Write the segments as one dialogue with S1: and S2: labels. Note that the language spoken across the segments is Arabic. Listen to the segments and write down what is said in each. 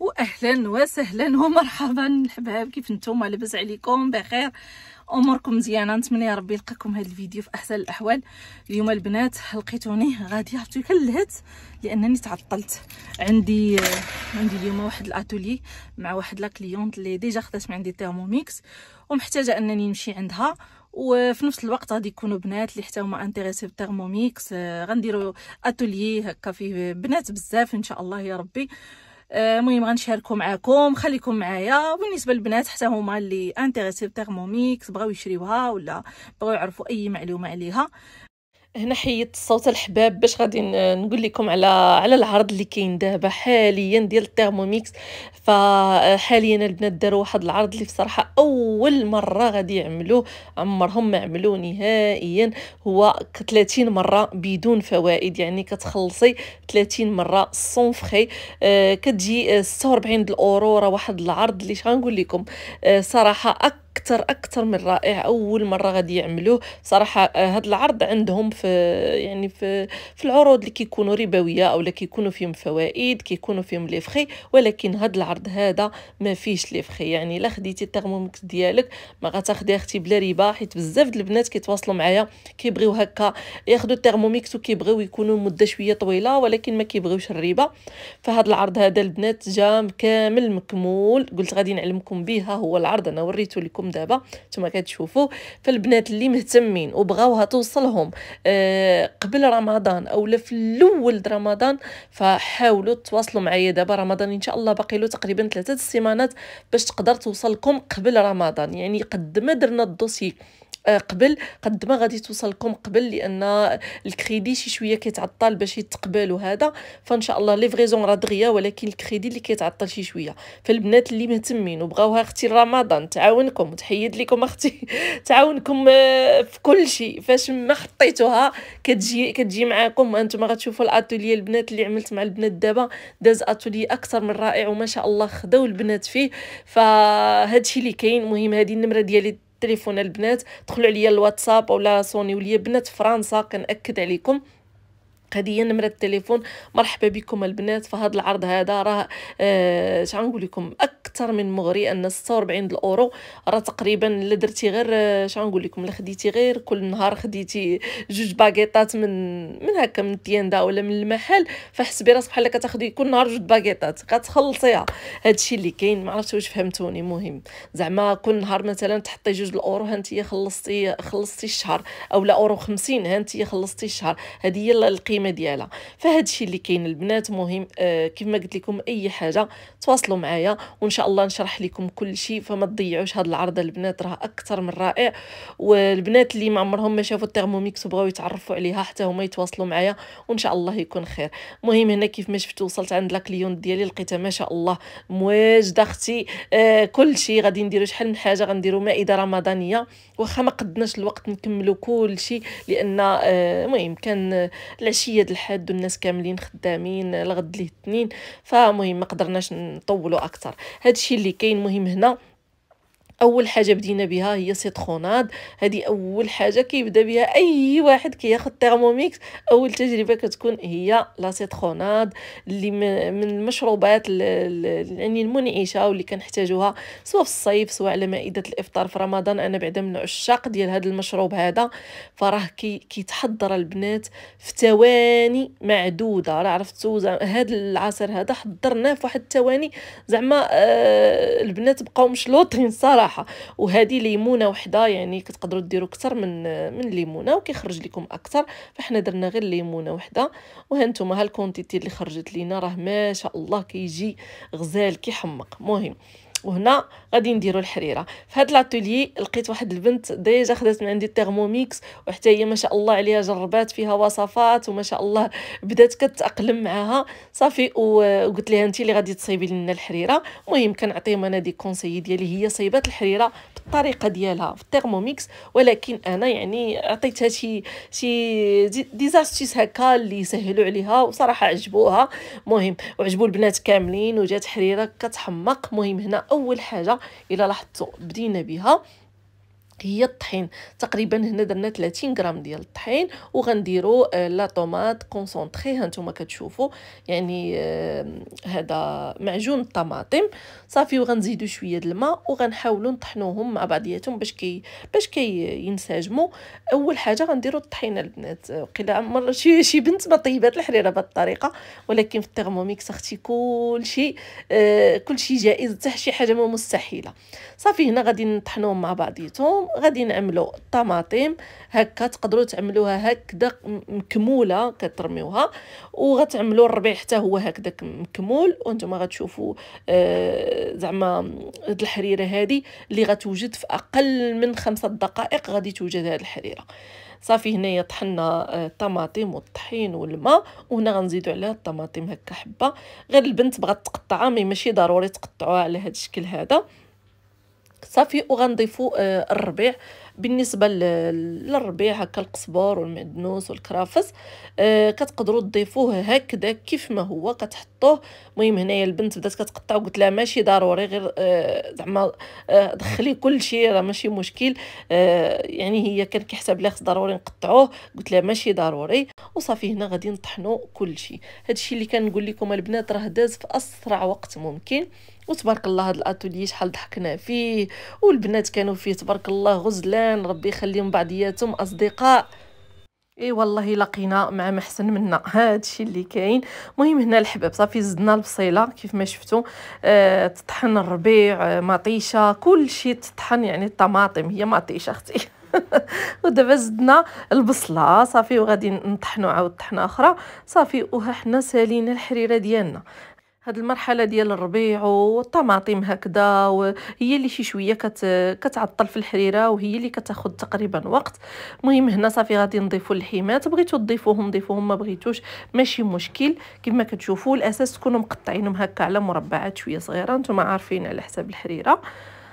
S1: واهلا وسهلا ومرحبا الحباب كيف نتوما لاباس عليكم بخير اموركم مزيانه نتمنى ربي يلقاكم هذا الفيديو في احسن الاحوال اليوم البنات لقيتوني غادي عرفتو كلهت لانني تعطلت عندي عندي اليوم واحد الاتولي مع واحد لا كليونت اللي ديجا خدات من عندي تيرموميكس ومحتاجه انني نمشي عندها وفي نفس الوقت غادي يكونوا بنات اللي حتى هما انتريسي بتيرموميكس آه، غنديروا اتولي هكا فيه بنات بزاف ان شاء الله يا ربي المهم غنشاركو معاكم خليكم معايا بالنسبه للبنات حتى هما اللي انتريسي بتيرموميكس بغاو يشريوها ولا بغاو يعرفوا اي معلومه عليها هنا حيدت الصوت الحباب باش غادي نقول لكم على على العرض اللي كاين دابا حاليا ديال الثيرموميكس فحاليا البنات داروا واحد العرض اللي بصراحه اول مره غادي يعملوه عمرهم ما عملوه نهائيا هو 30 مره بدون فوائد يعني كتخلصي 30 مره سون فخي آه كتجي 46 الاورو راه واحد العرض اللي شغنقول لكم آه صراحه اكثر اكثر من رائع اول مره غادي يعملوه صراحه هذا آه، العرض عندهم في يعني في في العروض اللي كيكونوا ربويه او اللي كيكونوا فيهم فوائد كيكونوا فيهم لي فخي ولكن هذا العرض هذا ما فيهش لي فخي يعني لا خديتي الترمومكس ديالك ما غتاخدي اختي بلا ربا حيت بزاف د البنات كيتواصلوا معايا كيبغيو هكا ياخذوا الترمومكس وكيبغيو يكونوا مده شويه طويله ولكن ما كيبغيوش الربا فهاد العرض هذا البنات جام كامل مكمول قلت غادي نعلمكم بها هو العرض انا وريته لكم لكم دابا نتوما كتشوفوا فالبنات اللي مهتمين وبغاوها توصلهم آه قبل رمضان اولا في الاول رمضان فحاولوا تواصلوا معايا دابا رمضان ان شاء الله باقي له تقريبا ثلاثه السيمانات باش تقدر توصلكم قبل رمضان يعني قد ما درنا الدوسي آه، قبل قد ما غادي توصلكم قبل لان الكريدي شي شويه كيتعطل باش يتقبل وهذا فان شاء الله ليفريزون راه دغيا ولكن الكريدي اللي كيتعطل شي شويه فالبنات اللي مهتمين وبغاوها اختي رمضان تعاونكم وتحيد لكم اختي تعاونكم آه، في كل شيء فاش ما حطيتوها كتجي كتجي معاكم وانتم غتشوفوا الاتوليه البنات اللي عملت مع البنات دابا داز اتولي اكثر من رائع وما شاء الله خداو البنات فيه فهادشي اللي كاين المهم هذه النمره ديالي التليفون البنات دخلوا عليا الواتساب ولا صوني ليا بنات فرنسا كنأكد عليكم هذه نمرة التليفون مرحبا بكم البنات فهاد العرض هذا راه آه غنقول لكم اكثر من مغري ان 46 الاورو راه تقريبا الا درتي غير آه غنقول لكم الا خديتي غير كل نهار خديتي جوج باكيطات من من هكا من الدياندا ولا من المحل فحسبي راسك بحال كتاخدي كل نهار جوج كتخلصيها غتخلصيها الشيء اللي كاين ما عرفتش واش فهمتوني مهم زعما كل نهار مثلا تحطي جوج الاورو ها انت خلصتي خلصتي الشهر اولا اورو 50 ها انت خلصتي الشهر هذه هي القيمه القيمه ديالها فهذا الشيء اللي كاين البنات مهم آه كما قلت لكم اي حاجه تواصلوا معايا وان شاء الله نشرح لكم كل شيء فما تضيعوش هاد العرض البنات راه اكثر من رائع والبنات اللي ما عمرهم ما شافوا الترموميكس وبغاو يتعرفوا عليها حتى هما يتواصلوا معايا وان شاء الله يكون خير المهم هنا كيف ما شفتوا وصلت عند لا ديالي لقيتها ما شاء الله مواجده اختي آه كل شيء غادي نديروا شحال من حاجه غنديروا مائده رمضانيه واخا ما قدناش الوقت نكملوا كل شيء لان آه، المهم آه كان العشيه عشيه الحد والناس كاملين خدامين لغد ليه التنين فمهم ما قدرناش نطولوا اكثر هادشي اللي كاين مهم هنا اول حاجه بدينا بها هي سيتروناد هذه اول حاجه كيبدا بها اي واحد كياخذ تيرموميكس اول تجربه كتكون هي لا سيتروناد اللي من المشروبات يعني المنعشه واللي كنحتاجوها سواء في الصيف سواء على مائده الافطار في رمضان انا بعدا من عشاق ديال هذا المشروب هذا فراه كي كيتحضر البنات في ثواني معدوده راه عرفتوا زعما هذا العصير هذا حضرناه في واحد الثواني زعما آه البنات بقاو مشلوطين صراحه الصراحه وهذه ليمونه وحده يعني كتقدروا ديروا اكثر من من ليمونه وكيخرج لكم اكثر فاحنا درنا غير ليمونه وحده وهانتوما ها الكونتيتي اللي خرجت لينا راه ما شاء الله كيجي غزال كيحمق مهم وهنا غادي نديرو الحريره في هاد لاتولي لقيت واحد البنت ديجا خدات من عندي الترموميكس وحتى هي ما شاء الله عليها جربات فيها وصفات وما شاء الله بدات كتاقلم معاها صافي وقلت لها انت اللي غادي تصايبي لنا الحريره المهم كنعطيهم انا دي كونساي ديالي هي صايبات الحريره بالطريقه ديالها في الترموميكس ولكن انا يعني عطيتها شي شي ديزاستيس هكا اللي يسهلوا عليها وصراحه عجبوها مهم وعجبوا البنات كاملين وجات حريره كتحمق مهم هنا اول حاجه الا لاحظتوا بدينا بها هي الطحين تقريبا هنا درنا 30 غرام ديال الطحين وغنديروا آه، لا طوماط كونسونطري هانتوما كتشوفوا يعني آه، هذا معجون الطماطم صافي وغنزيدوا شويه د الماء وغنحاولوا نطحنوهم مع بعضياتهم باش كي باش كي ينسجموا اول حاجه غنديروا الطحين البنات آه، وقيلا عمر شي شي بنت ما طيبات الحريره بهذه الطريقه ولكن في الترموميكس اختي كلشي كلشي جائز حتى شي حاجه ما مستحيله صافي هنا غادي نطحنوهم مع بعضياتهم غادي نعملو الطماطم هكا تقدروا تعملوها هكذا مكموله كترميوها وغتعملوا الربيع حتى هو هكذا مكمول وانتم غتشوفوا آه زعما هاد الحريره هذه اللي غتوجد في اقل من خمسة دقائق غادي توجد هاد الحريره صافي هنايا طحنا الطماطم آه، والطحين والماء وهنا غنزيدو عليها الطماطم هكا حبه غير البنت بغات تقطعها مي ماشي ضروري تقطعوها على هاد الشكل هذا صافي وغنضيفوا آه، الربيع بالنسبه للربيع هكا القزبر والمعدنوس والكرافس آه، كتقدروا تضيفوه هكذا كيف ما هو كتحطوه المهم هنايا البنت بدات كتقطع وقلت لها ماشي ضروري غير آه، زعما آه، دخلي كل شيء راه ماشي مشكل يعني هي كان كيحسب لها خص ضروري نقطعوه قلت لها ماشي ضروري وصافي هنا غادي نطحنوا كل شيء هادشي اللي نقول لكم البنات راه داز في اسرع وقت ممكن وتبارك الله هاد الاتولي شحال ضحكنا فيه والبنات كانوا فيه تبارك الله غزلان مزيان ربي يخليهم بعضياتهم اصدقاء اي والله لقينا مع محسن منا هادشي اللي كاين مهم هنا الحباب صافي زدنا البصيله كيف ما شفتوا آه تطحن الربيع آه مطيشه كلشي تطحن يعني الطماطم هي مطيشه اختي ودابا زدنا البصله صافي وغادي نطحنو عاود طحنه اخرى صافي وها حنا سالينا الحريره ديالنا هاد المرحله ديال الربيع والطماطم هكذا هي اللي شي شويه كت كتعطل في الحريره وهي اللي كتاخذ تقريبا وقت مهم هنا صافي غادي نضيفوا الحمات بغيتو تضيفوهم ضيفوهم ما بغيتوش ماشي مشكل كما كتشوفوا الاساس تكونوا مقطعينهم هكا على مربعات شويه صغيره نتوما عارفين على حساب الحريره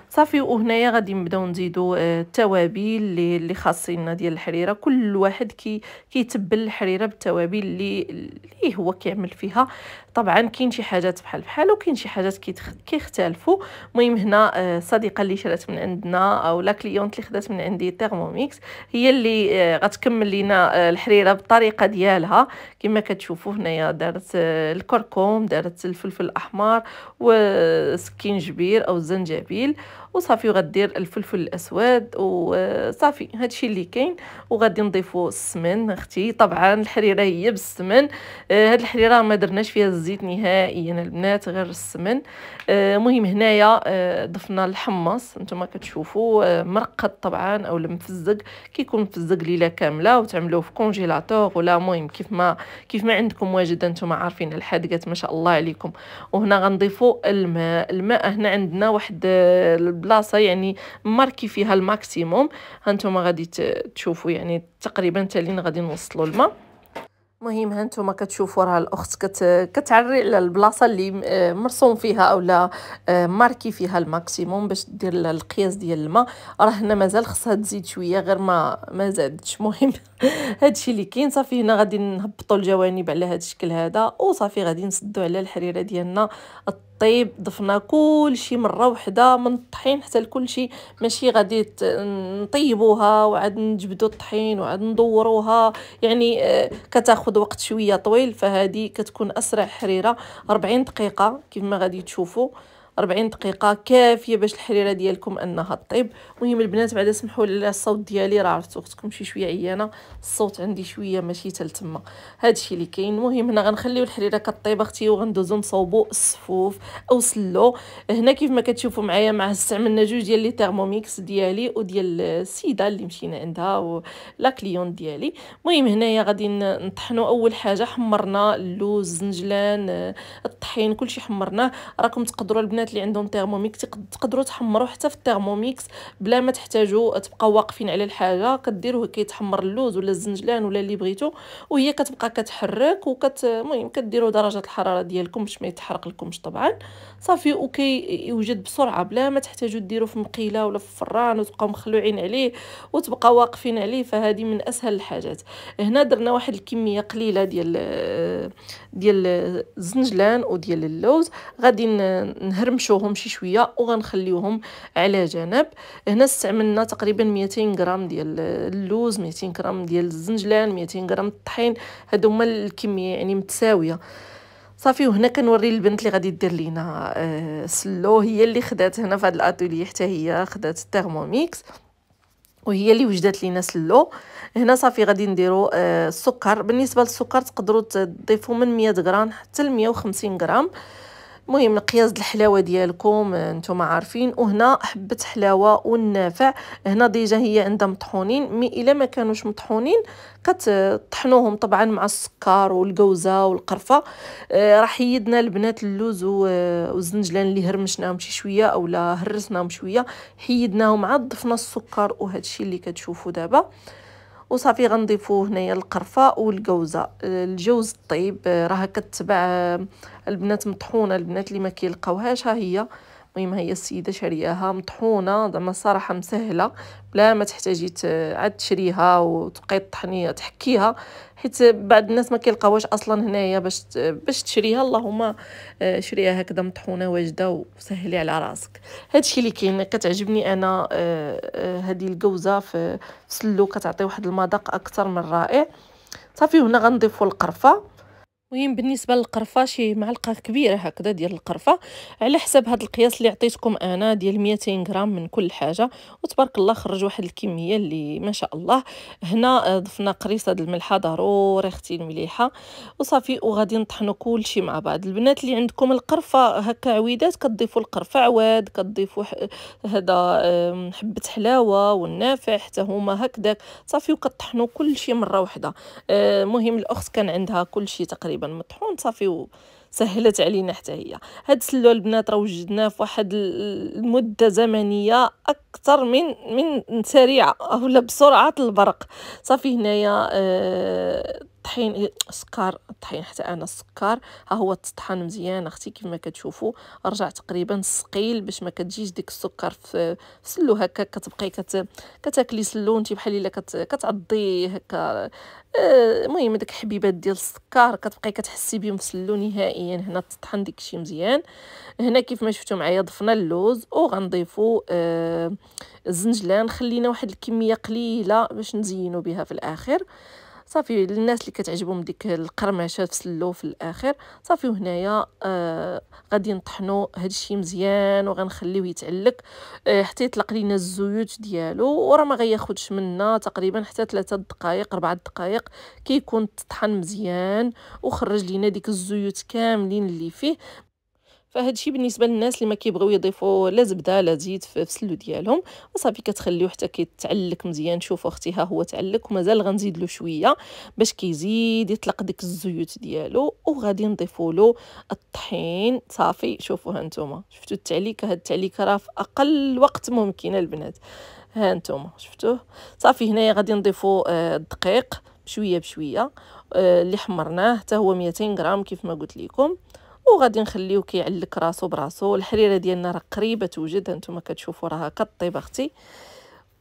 S1: صافي وهنايا غادي نبداو نزيدو آه، التوابل اللي اللي خاصين ديال الحريره كل واحد كي كيتبل الحريره بالتوابل اللي اللي هو كيعمل فيها طبعا كاين شي حاجات بحال بحال وكاين شي حاجات كيختلفوا المهم هنا الصديقه آه، اللي شرات من عندنا او لا كليونت اللي خدات من عندي تيرموميكس هي اللي آه، غتكمل لينا الحريره بالطريقه ديالها كما كتشوفوا هنايا دارت الكركم دارت الفلفل الاحمر وسكينجبير او الزنجبيل وصافي وغدير الفلفل الاسود وصافي هادشي اللي كاين وغادي نضيفو السمن اختي طبعا الحريره هي بالسمن آه، هاد الحريره ما درناش فيها الزيت نهائيا البنات غير السمن آه، المهم هنايا آه، ضفنا الحمص نتوما كتشوفوا مرقد طبعا او المفزق كيكون مفزق ليله كامله وتعملوه في كونجيلاتور ولا المهم كيف ما كيف ما عندكم واجد نتوما عارفين الحادقات ما شاء الله عليكم وهنا غنضيفوا الماء الماء هنا عندنا واحد بلاصه يعني ماركي فيها الماكسيموم هانتوما غادي تشوفوا يعني تقريبا تالين غادي نوصلوا الماء المهم هانتوما كتشوفوا راه الاخت كت... كتعري على البلاصه اللي آه، مرسوم فيها اولا آه، ماركي فيها الماكسيموم باش دير القياس ديال الماء راه هنا مازال خصها تزيد شويه غير ما ما زادتش المهم هادشي اللي كاين صافي هنا غادي نهبطوا الجوانب على هاد الشكل هذا وصافي غادي نسدوا على الحريره ديالنا طيب ضفنا كل شيء مره وحده من الطحين حتى لكل شيء ماشي غادي نطيبوها وعاد نجبدوا الطحين وعاد ندوروها يعني آه، كتاخذ وقت شويه طويل فهذه كتكون اسرع حريره 40 دقيقه ما غادي تشوفوا 40 دقيقه كافيه باش الحريره ديالكم انها طيب المهم البنات بعدا سمحوا لي الصوت ديالي راه عرفت اختكم شي شويه عيانه الصوت عندي شويه ماشي حتى لتما هادشي اللي كاين المهم هنا غنخليو الحريره كطيب اختي وغندوزو نصوبو الصفوف او سلو هنا كيف ما كتشوفوا معايا مع استعملنا جوج ديال لي تيرموميكس ديالي وديال السيده اللي مشينا عندها ولا كليون ديالي المهم هنايا غادي نطحنوا اول حاجه حمرنا اللوز الزنجلان الطحين كلشي حمرناه راكم تقدروا البنات البنات اللي عندهم تيرموميكس تقدروا تحمروا حتى في التيرموميكس بلا ما تحتاجوا تبقاو واقفين على الحاجه كديروه كيتحمر اللوز ولا الزنجلان ولا اللي بغيتو وهي كتبقى كتحرك وكت المهم كديروا درجه الحراره ديالكم باش ما يتحرق لكمش طبعا صافي اوكي يوجد بسرعه بلا ما تحتاجوا ديروا في مقيله ولا في فران وتبقاو مخلوعين عليه وتبقاو واقفين عليه فهذه من اسهل الحاجات هنا درنا واحد الكميه قليله ديال ديال الزنجلان وديال اللوز غادي نهرم غنمشوهم شي شويه وغنخليوهم على جنب هنا استعملنا تقريبا 200 غرام ديال اللوز 200 غرام ديال الزنجلان 200 غرام الطحين هادو هما الكميه يعني متساويه صافي وهنا كنوري البنت اللي غادي دير لينا أه سلو هي اللي خدات هنا في هذا الاتولي حتى هي خدات الثيرموميكس وهي اللي وجدت لينا سلو هنا صافي غادي نديرو أه السكر بالنسبه للسكر تقدروا تضيفوا من 100 غرام حتى ل 150 غرام أه مهم مقياس الحلاوه ديالكم آه، نتوما عارفين وهنا حبه حلاوه والنافع هنا ديجا هي عندها مطحونين مي الا ما كانوش مطحونين كتطحنوهم طبعا مع السكر والجوزه والقرفه آه، راح يدنا البنات اللوز آه، والزنجلان اللي هرمشناهم شي شويه اولا هرسناهم شويه حيدناهم عاد ضفنا السكر وهذا الشيء اللي كتشوفوا دابا وصافي غنضيفو هنايا القرفه والجوزه الجوز الطيب آه، راه كتبع آه، البنات مطحونه البنات اللي ما كيلقاوهاش ها هي المهم هي السيده شارياها مطحونه زعما صراحه مسهله بلا ما تحتاجي عاد تشريها وتبقاي طحنيه تحكيها حيت بعض الناس ما كيلقاوهاش اصلا هنايا باش باش تشريها اللهم آه، شريها هكذا مطحونه واجده وسهلي على راسك هادشي اللي كاين كتعجبني انا هذه آه، الكوزه آه، في سلو كتعطي واحد المذاق اكثر من رائع صافي هنا غنضيفوا القرفه المهم بالنسبه للقرفه شي معلقه كبيره هكذا ديال القرفه على حسب هذا القياس اللي عطيتكم انا ديال 200 غرام من كل حاجه وتبارك الله خرج واحد الكميه اللي ما شاء الله هنا آه، ضفنا قريصه د الملحه ضروري اختي المليحه وصافي وغادي نطحنوا كلشي مع بعض البنات اللي عندكم القرفه هكا عويدات كتضيفوا القرفه عواد كتضيفوا هذا حبه حلاوه والنافع حتى هما هكذا صافي كل كلشي مره واحده المهم آه، الاخت كان عندها كلشي تقريبا تقريبا مطحون صافي وسهلت علينا حتى هي هاد السلو البنات راه وجدناه في واحد المده زمنيه اكثر من من سريعه اولا بسرعه البرق صافي هنايا آه الطحين سكر الطحين حتى انا السكر ها هو تطحن مزيان اختي كما كتشوفوا رجع تقريبا ثقيل باش ما كتجيش ديك السكر في سلو هكا كتبقاي كت... كتاكلي سلو انت بحال الا كت... كتعضي هكا آه، المهم داك حبيبات ديال السكر كتبقاي كتحسي بهم في سلو نهائيا هنا تطحن داكشي مزيان هنا كيف ما شفتوا معايا ضفنا اللوز وغنضيفوا الزنجلان آه، خلينا واحد الكميه قليله باش نزينو بها في الاخر صافي الناس اللي كتعجبهم ديك القرمشه في سلو في الاخر صافي وهنايا آه غادي نطحنو الشيء مزيان وغنخليوه يتعلق آه حتى يطلق لينا الزيوت ديالو وراه ما غياخدش منا تقريبا حتى ثلاثة دقائق أربعة دقائق كيكون كي تطحن مزيان وخرج لينا ديك الزيوت كاملين اللي فيه فهاد الشيء بالنسبه للناس اللي ما كيبغيو يضيفوا لا زبده لا زيت في السلو ديالهم وصافي كتخليوه حتى كيتعلق مزيان شوفوا اختي ها هو تعلق ومازال غنزيد له شويه باش كيزيد يطلق ديك الزيوت ديالو وغادي نضيفوا له الطحين صافي شوفوا ها نتوما شفتوا التعليكه هاد التعليكه راه في اقل وقت ممكن البنات ها نتوما شفتوه صافي هنايا غادي نضيفوا آه، الدقيق بشويه بشويه آه، اللي حمرناه حتى هو 200 غرام كيف ما قلت لكم وغادي نخليه كيعلك راسو براسو الحريره ديالنا راه قريبه توجد هانتوما كتشوفوا راها كطيب اختي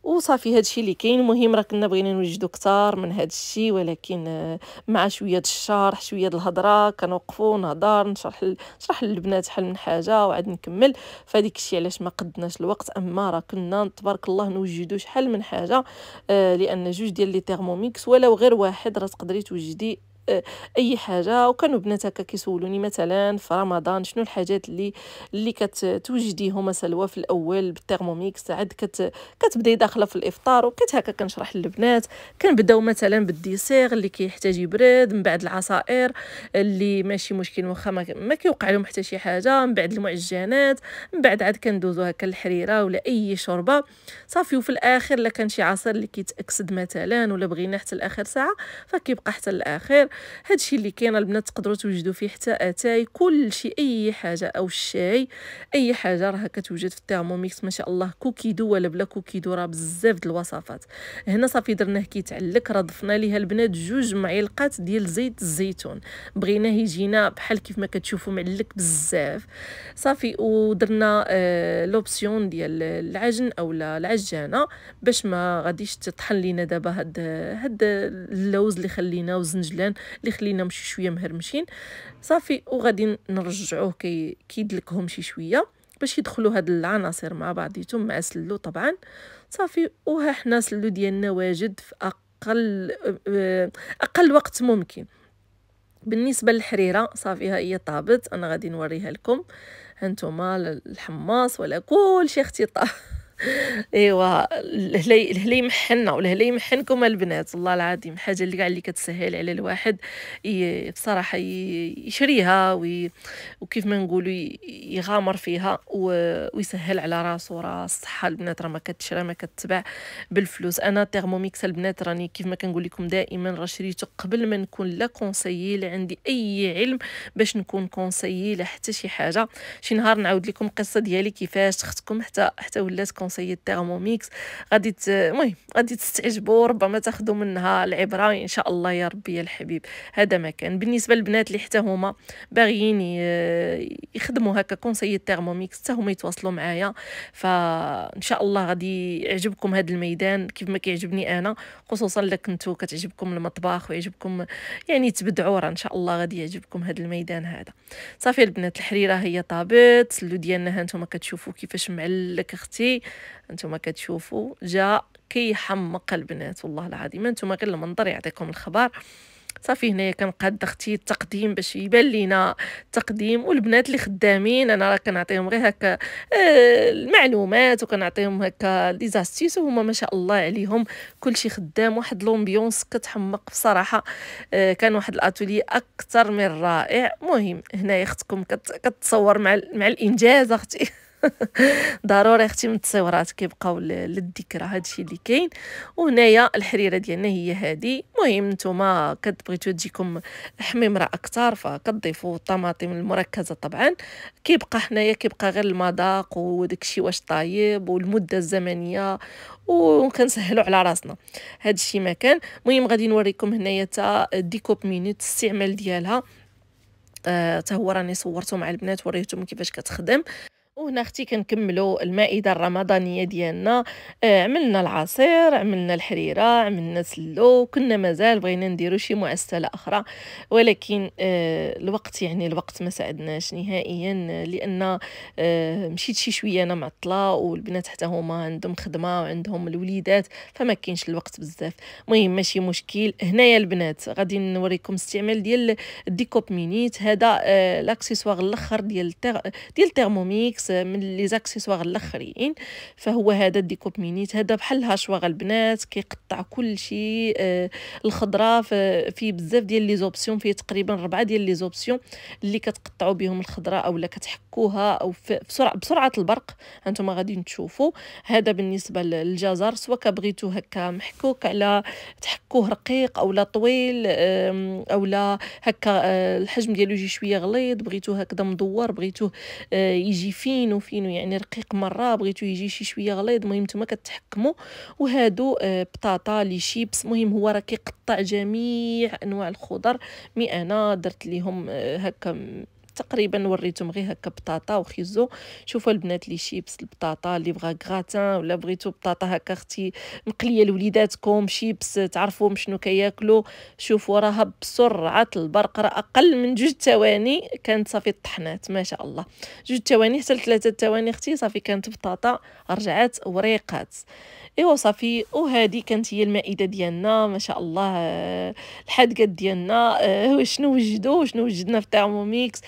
S1: وصافي هادشي اللي كاين المهم راه كنا بغينا نوجدو كثار من هادشي ولكن آه، مع شويه الشرح شويه الهضره كنوقفوا نهضر نشرح نشرح للبنات حل من حاجه وعاد نكمل فهاديك الشيء علاش ما قدناش الوقت اما راه كنا تبارك الله نوجدو شحال من حاجه آه لان جوج ديال لي تيرموميكس ولو غير واحد راه تقدري توجدي اي حاجه وكانوا هكا كيسولوني مثلا في رمضان شنو الحاجات اللي اللي كتوجديهم سلوى في الاول بالثيرموميكس عاد كت كتبداي داخله في الافطار وكنت هكا كنشرح للبنات كنبداو مثلا بالديسير اللي كيحتاج يبرد من بعد العصائر اللي ماشي مشكل واخا ما كيوقع لهم حتى شي حاجه من بعد المعجنات من بعد عاد كندوزو هكا الحريره ولا اي شوربه صافي وفي الاخر لا كان شي عصير اللي كيتاكسد مثلا ولا بغينا حتى الاخر ساعه فكيبقى حتى الاخر هادشي اللي كاين البنات تقدروا توجدوا فيه حتى اتاي كلشي اي حاجه او الشاي اي حاجه راه كتوجد في الترموميكس ما شاء الله كوكيدو ولا بلا كوكيدو راه بزاف د الوصفات هنا صافي درناه كيتعلق راه ضفنا ليها البنات جوج معلقات ديال زيت الزيتون بغيناه يجينا بحال كيف ما كتشوفوا معلك بزاف صافي ودرنا آه لوبسيون ديال العجن اولا العجانه باش ما غاديش تطحن لينا دابا هاد هاد اللوز اللي خلينا وزنجلان اللي خلينا شي شويه مهرمشين صافي وغادي نرجعوه كي كيدلكهم شي شويه باش يدخلوا هاد العناصر مع بعضيتهم مع سلو طبعا صافي وها حنا سلو ديالنا واجد في اقل آه، اقل وقت ممكن بالنسبه للحريره صافي ها هي طابت انا غادي نوريها لكم هانتوما الحماص ولا كلشي اختي طاب ايوا الهلي الهلي محنا والهلي محنكم البنات والله العظيم حاجه اللي كاع اللي كتسهل على الواحد بصراحه يشريها وي وكيف ما نقولوا يغامر فيها ويسهل على راسو راه الصحه البنات راه ما كتشرى ما كتباع بالفلوس انا تيرموميكس البنات راني كيف ما كنقول لكم دائما راه شريته قبل ما نكون لا كونسيي لا عندي اي علم باش نكون كونسيي لا حتى شي حاجه شي نهار نعاود لكم القصه ديالي كيفاش اختكم حتى حتى ولات كونسيي تيرموميكس غادي المهم غادي تستعجبوا ربما تاخذوا منها العبره ان شاء الله يا ربي يا الحبيب هذا ما كان بالنسبه للبنات اللي حتى هما باغيين يخدموا هكا كونسيي تيرموميكس حتى هما يتواصلوا معايا فان شاء الله غادي يعجبكم هذا الميدان كيف ما كيعجبني انا خصوصا لك نتو كتعجبكم المطبخ ويعجبكم يعني تبدعوا راه ان شاء الله غادي يعجبكم هذا الميدان هذا صافي البنات الحريره هي طابت اللو ديالنا ها نتوما كتشوفوا كيفاش معلك اختي انتم كتشوفوا جا كيحمق البنات والله العظيم انتم غير المنظر يعطيكم الخبر صافي هنايا كنقاد اختي التقديم باش يبان لينا التقديم والبنات اللي خدامين انا راه كنعطيهم غير هكا آه، المعلومات وكنعطيهم هكا لي زاستيس وهما ما شاء الله عليهم كلشي خدام واحد لومبيونس كتحمق بصراحه آه، كان واحد الاتولي اكثر من رائع مهم هنايا اختكم كتصور مع مع الانجاز اختي ضروري اختي من التصويرات كيبقاو للذكرى هادشي اللي كاين وهنايا الحريره ديالنا هي هادي المهم نتوما كتبغيتو تجيكم الحميمره اكثر فكتضيفوا الطماطم المركزه طبعا كيبقى حنايا كيبقى غير المذاق وداكشي واش طايب والمده الزمنيه وكنسهلوا على راسنا هادشي ما كان المهم غادي نوريكم هنايا تا ديكوب مينوت الاستعمال ديالها حتى آه هو راني صورته مع البنات وريتهم كيفاش كتخدم وهنا اختي كنكملوا المائده الرمضانيه ديالنا آه، عملنا العصير عملنا الحريره عملنا سلو كنا مازال بغينا نديرو شي معسله اخرى ولكن آه، الوقت يعني الوقت ما ساعدناش نهائيا لان آه، مشيت شي شويه انا معطله والبنات حتى هما عندهم خدمه وعندهم الوليدات فما كاينش الوقت بزاف المهم ماشي مشكل هنايا البنات غادي نوريكم استعمال ديال الديكوب مينيت هذا لاكسيسوار الاخر ديال ديال تيرموميكس لبس من لي زاكسيسوار الاخرين فهو هذا الديكوب مينيت هذا بحال هاشواغ البنات كيقطع كل شيء آه الخضره فيه بزاف ديال لي زوبسيون فيه تقريبا ربعه ديال لي زوبسيون اللي كتقطعوا بهم الخضره اولا كتحكوا يحركوها او بسرعه بسرعه البرق هانتوما غادي تشوفوا هذا بالنسبه للجزر سواء كبغيتو هكا محكوك على تحكوه رقيق او لا طويل او لا هكا آه، الحجم ديالو يجي شويه غليظ بغيتو هكذا مدور بغيتوه آه، يجي فين وفين يعني رقيق مره بغيتو يجي شي شويه غليظ المهم نتوما كتحكموا وهادو آه، بطاطا لي شيبس مهم هو راه كيقطع جميع انواع الخضر مي انا درت ليهم هكا تقريبا وريتهم غير هكا بطاطا وخيزو شوفوا البنات لي شيبس البطاطا اللي بغا غراتان ولا بغيتو بطاطا هكا اختي مقليه لوليداتكم شيبس تعرفوهم شنو كياكلوا شوفوا راه بسرعه البرق راه اقل من جوج ثواني كانت صافي الطحنات ما شاء الله جوج ثواني حتى لثلاثه ثواني اختي صافي كانت بطاطا رجعات وريقات ايوا صافي وهذه كانت هي المائده ديالنا ما شاء الله الحدقه ديالنا آه، شنو وجدوا شنو وجدنا في تاع موميكس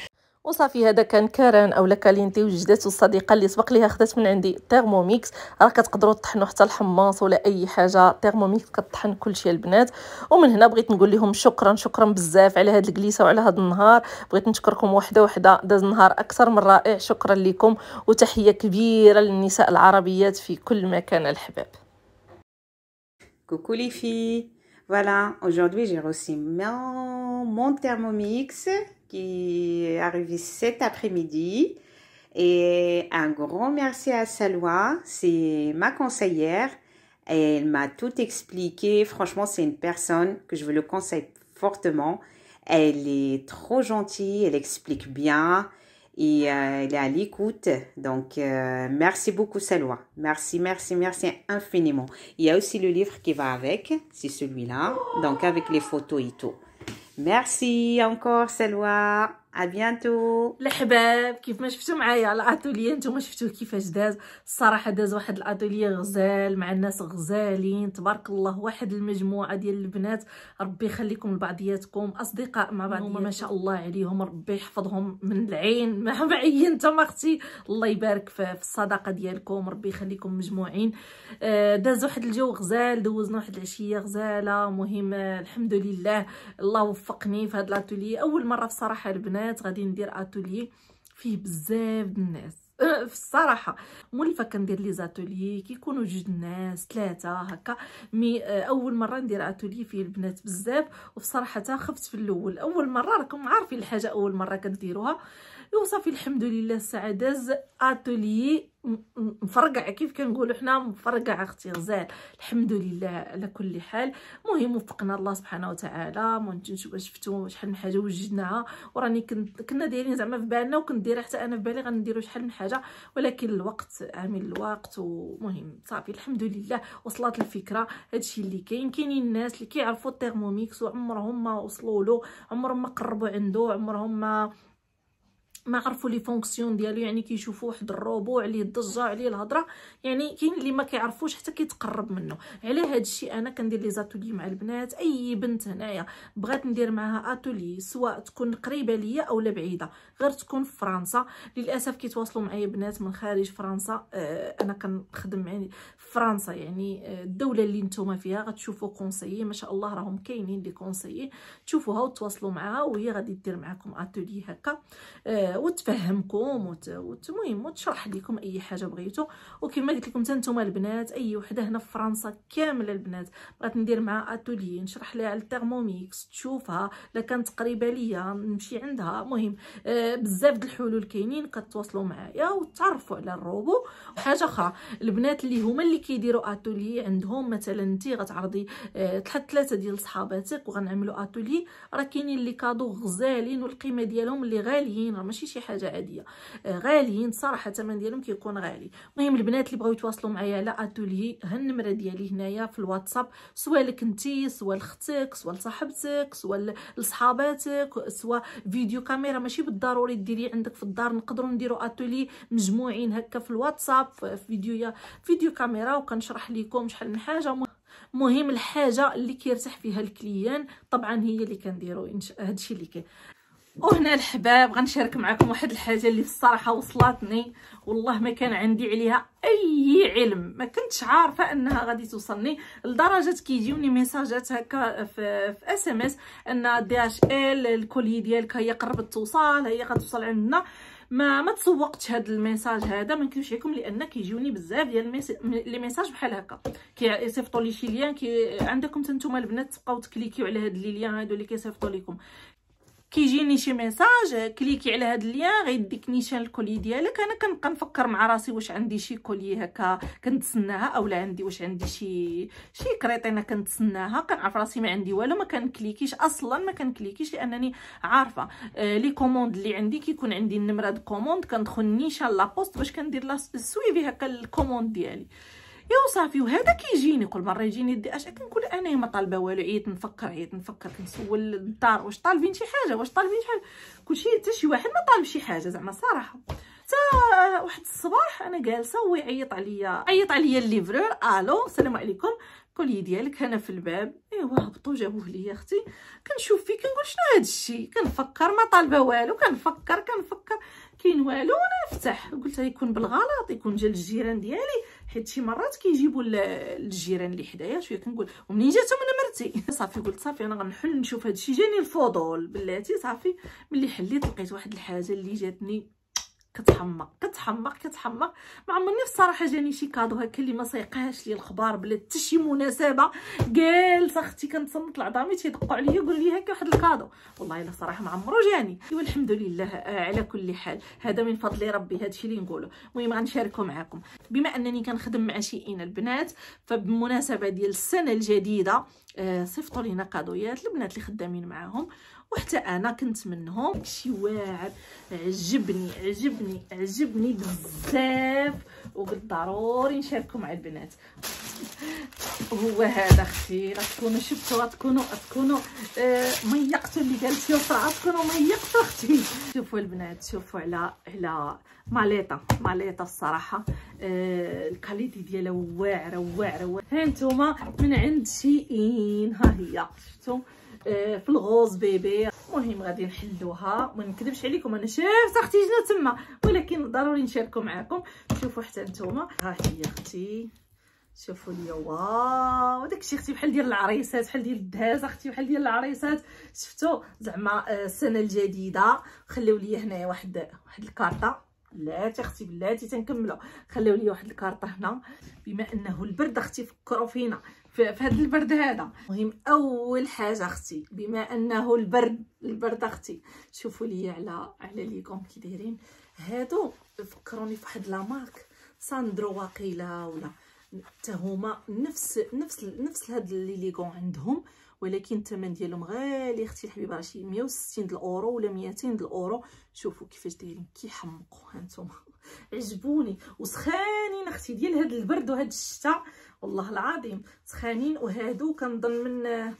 S1: وصافي هذا كان كران اولا كالينتي وجداتو الصديقه اللي سبق ليها خدات من عندي تيرموميكس راه كتقدروا تطحنوا حتى الحماص ولا اي حاجه تيرموميكس كطحن كلشي البنات ومن هنا بغيت نقول لهم شكرا شكرا بزاف على هاد الجليسه وعلى هاد النهار بغيت نشكركم وحده وحده داز نهار اكثر من رائع شكرا لكم وتحيه كبيره للنساء العربيات في كل مكان الحباب كوكو les filles Voilà, aujourd'hui j'ai reçu mon, qui est arrivé cet après-midi. Et un grand merci à Salwa, c'est ma conseillère. elle m'a tout expliqué. Franchement, c'est une personne que je vous le conseille fortement. Elle est trop gentille, elle explique bien et euh, elle est à l'écoute. Donc, euh, merci beaucoup, Salwa. Merci, merci, merci infiniment. Il y a aussi le livre qui va avec, c'est celui-là, donc avec les photos et tout. Merci encore, loin. ابيانتو الحباب كيف ما شفتوا معايا الاتوليه نتوما شفتوه كيفاش داز الصراحه داز واحد الاتوليه غزال مع الناس غزالين تبارك الله واحد المجموعه ديال البنات ربي يخليكم لبعضياتكم اصدقاء مع بعضياتكم ما شاء الله عليهم ربي يحفظهم من العين مع معي انت اختي الله يبارك في الصداقه ديالكم ربي يخليكم مجموعين آه، داز واحد الجو غزال دوزنا واحد العشيه غزاله مهم الحمد لله الله وفقني في هذا الاتوليه اول مره بصراحه البنات البنات غادي ندير اتولي فيه بزاف الناس في الصراحه مولفه كندير لي زاتولي كيكونوا جوج الناس ثلاثه هكا مي آه، اول مره ندير اتولي فيه البنات بزاف وبصراحه خفت في الاول اول مره راكم عارفين الحاجه اول مره كنديروها وصافي الحمد لله السعاده اتولي مفرقعه كيف كنقولوا حنا مفرقعه اختي غزال الحمد لله على كل حال المهم وفقنا الله سبحانه وتعالى ما شفتوا شحال من حاجه وجدناها وراني كنت كنا دايرين زعما في بالنا وكنت دايره حتى انا في بالي غنديروا شحال من حاجه ولكن الوقت عامل الوقت ومهم صافي الحمد لله وصلت الفكره هادشي اللي كاين كاينين الناس اللي كيعرفوا الثيرموميكس وعمرهم ما وصلوا له عمرهم ما قربوا عنده عمرهم ما ما عرفوا لي فونكسيون ديالو يعني كيشوفوا واحد الروبو عليه الضجه عليه الهضره يعني كاين اللي ما كيعرفوش حتى كيتقرب منه على هذا الشيء انا كندير لي زاتولي مع البنات اي بنت هنايا بغات ندير معاها اتولي سواء تكون قريبه ليا اولا بعيده غير تكون في فرنسا للاسف كيتواصلوا معايا بنات من خارج فرنسا آه انا كنخدم يعني فرنسا يعني آه، الدوله اللي نتوما فيها غتشوفوا كونسيي ما شاء الله راهم كاينين لي كونسيي تشوفوها وتواصلوا معاها وهي غادي دير معاكم اتولي هكا آه وتفهمكم المهم وتشرح لكم اي حاجه بغيتو وكما قلت لكم حتى البنات اي وحده هنا في فرنسا كامله البنات بغات ندير معها اتولي نشرح لها على الثيرموميكس تشوفها لا كانت قريبه ليا نمشي عندها المهم آه بزاف د الحلول كاينين كتواصلوا معايا وتعرفوا على الروبو وحاجه اخرى البنات اللي هما اللي كيديروا اتولي عندهم مثلا انت غتعرضي آه ثلاثه ديال صحاباتك وغنعملوا اتولي راه كاينين اللي كادو غزالين والقيمه ديالهم اللي غاليين راه ماشي شي حاجه عاديه آه، غاليين صراحه الثمن ديالهم كيكون غالي المهم البنات اللي بغاو يتواصلوا معايا على اتولي ها النمره ديالي هنايا في الواتساب سواء لك انتي سواء لختك سواء لصاحبتك سواء لصحاباتك سواء فيديو كاميرا ماشي بالضروري ديري عندك في الدار نقدروا نديروا اتولي مجموعين هكا في الواتساب في فيديو فيديو كاميرا وكنشرح لكم شحال من حاجه مهم الحاجه اللي كيرتاح فيها الكليان طبعا هي اللي كنديروا هادشي اللي كاين وهنا الحباب غنشارك معكم واحد الحاجه اللي الصراحه وصلتني والله ما كان عندي عليها اي علم ما كنتش عارفه انها غادي توصلني لدرجه كيجيوني ميساجات هكا في, في اس ام اس ان دي اش ال الكولي ديالك هي قربت توصل هي غتوصل عندنا ما ما تسوقتش هاد الميساج هذا ما نكذبش عليكم لان كيجيوني بزاف ديال لي ميساج بحال هكا كيصيفطوا لي شي ليان كي عندكم حتى نتوما البنات تبقاو تكليكيو على هاد لي ليان هادو اللي كيصيفطوا لكم كيجيني شي ميساج كليكي على هذا اللين غيديك نيشان الكولي ديالك انا كنبقى نفكر مع راسي واش عندي شي كولي هكا كنتسناها اولا عندي واش عندي شي شي كريطينه كنتسناها كنعرف راسي ما عندي والو ما كنكليكيش اصلا ما كنكليكيش لانني عارفه آه لي كوموند اللي عندي كيكون عندي النمره د كوموند كندخل نيشان لا بوست باش كندير لا سويفي هكا الكوموند ديالي ايوا صافي وهذا كيجيني كل مره يجيني يدي اش كنقول انا ما طالبه والو عييت نفكر عييت نفكر كنسول الدار واش طالبين شي حاجه واش طالبين شي حاجه كلشي حتى شي واحد ما طالب شي حاجه زعما صراحه تا واحد الصباح انا جالسه وهو يعيط عليا عيط عليا الليفرور الو السلام عليكم كولي ديالك هنا في الباب ايوا هبطوا جابوه ليا اختي كنشوف فيه كنقول شنو هذا الشيء كنفكر ما طالبه والو كنفكر كنفكر كاين والو انا نفتح قلت يكون بالغلط يكون جا الجيران ديالي حيت شي مرات كيجيبوا الجيران اللي حدايا شويه كنقول ومنين جاتهم انا مرتي صافي قلت صافي انا غنحل نشوف هادشي جاني الفضول بلاتي صافي ملي حليت لقيت واحد الحاجه اللي جاتني كتحمق كتحمق كتحمق ما عمرني الصراحه جاني شي كادو هكا اللي ما سيقهاش لي الخبار بلا حتى شي مناسبه قال اختي كنتصنت العظامي تيدقوا عليا يقول لي هكا واحد الكادو والله الا صراحه ما عمرو جاني ايوا الحمد لله آه، على كل حال هذا من فضل ربي هادشي اللي نقوله المهم غنشاركو معاكم بما انني كنخدم مع شيئين البنات فبالمناسبه ديال السنه الجديده آه، صيفطوا لينا كادويات البنات اللي خدامين معاهم وحتى انا كنت منهم داكشي واعر عجبني عجبني عجبني بزاف وبالضروري نشاركو مع البنات هو هذا اختي راه تكونوا شفتوا تكونوا تكونوا آه ميقتوا اللي قالت لي فراه تكونوا ميقتوا اختي شوفوا البنات شوفوا على على ماليطه ماليطه الصراحه آه الكاليتي ديالها واعره واعره ها انتم من عند شيئين ها هي شفتوا آه، في الغوز بيبي المهم غادي نحلوها ما نكذبش عليكم انا شافت اختي جنا تما ولكن ضروري نشاركو معاكم شوفوا حتى نتوما ها هي اختي شوفوا لي واو داكشي اختي بحال ديال العريسات بحال ديال الدهاز اختي بحال ديال العريسات شفتوا زعما آه، السنه الجديده خليو لي هنايا واحد واحد الكارطه بلاتي اختي بلاتي تنكملوا خلاو لي واحد الكارطه هنا بما انه البرد اختي فكروا فينا في, هذا البرد هذا مهم اول حاجه اختي بما انه البرد البرد اختي شوفوا لي على على ليكم كي دايرين هادو فكروني فواحد لامارك ساندرو واقيلا ولا حتى هما نفس نفس نفس هاد لي ليغون عندهم ولكن الثمن ديالهم غالي اختي الحبيبه راه شي 160 د الاورو ولا 200 د الاورو شوفوا كيفاش دايرين كيحمقوا هانتوما عجبوني وسخانين اختي ديال هاد البرد وهاد الشتاء والله العظيم سخانين وهادو كنظن من آه،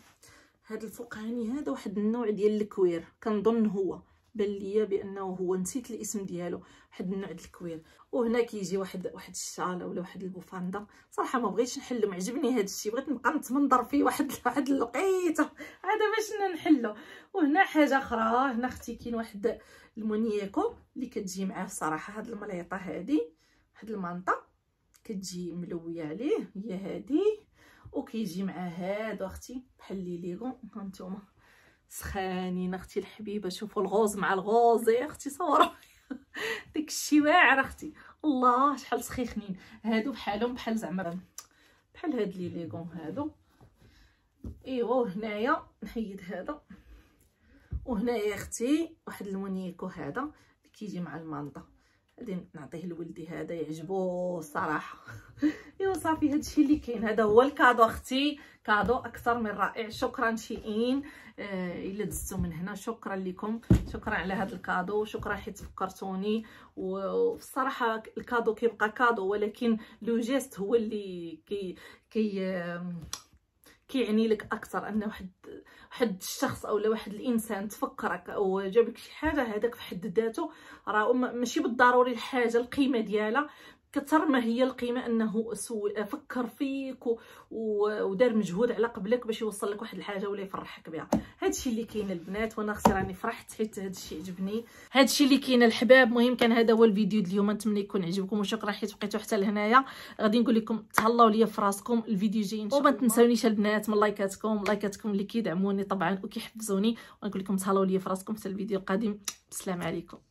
S1: هاد الفوقاني هذا واحد النوع ديال الكوير كنظن هو بان ليا بانه هو نسيت الاسم ديالو واحد النوع د الكوير وهنا كيجي واحد واحد الشال ولا واحد البوفاندا صراحه ما بغيتش نحلم عجبني هذا الشيء بغيت نبقى نتمنظر فيه واحد واحد اللقيته هذا باش نحلو وهنا حاجه اخرى هنا اختي كاين واحد المونيكو اللي كتجي معاه الصراحه هاد المليطه هذه واحد المنطه كتجي ملويه عليه هي هذه وكيجي معاه هادو اختي بحال لي ليغون هانتوما سخانين اختي الحبيبه شوفوا الغوز مع الغوز يا إيه اختي صوروا داك الشيء واعر اختي الله شحال سخيخنين هادو بحالهم بحال زعما بحال هاد لي ليغون هادو ايوا وهنايا نحيد هذا وهنايا اختي واحد المونيكو هذا كيجي مع المانطا غادي نعطيه لولدي هذا يعجبو الصراحه ايوا صافي هادشي اللي كاين هذا هو الكادو اختي كادو اكثر من رائع شكرا شيئين آه الا دزتو من هنا شكرا لكم شكرا على هذا الكادو شكرا حيت فكرتوني والصراحه الكادو كيبقى كادو ولكن لو جيست هو اللي كي كي كيعني لك اكثر ان واحد واحد الشخص او واحد الانسان تفكرك او جابك شي حاجه هذاك في حد ذاته راه ماشي بالضروري الحاجه القيمه ديالها كثر ما هي القيمه انه فكر فيك ودار مجهود على قبلك باش يوصل لك واحد الحاجه ولا يفرحك بها هادشي اللي كاين البنات وانا خسر راني فرحت حيت هادشي عجبني هادشي اللي كاين الحباب مهم كان هذا هو الفيديو اليوم نتمنى يكون عجبكم وشكرا حيت بقيتو حتى لهنايا غادي نقول لكم تهلاو ليا في راسكم الفيديو جاي وما تنساونيش البنات من لايكاتكم لايكاتكم اللي كيدعموني طبعا وكيحفزوني ونقول لكم تهلاو ليا في راسكم حتى الفيديو القادم السلام عليكم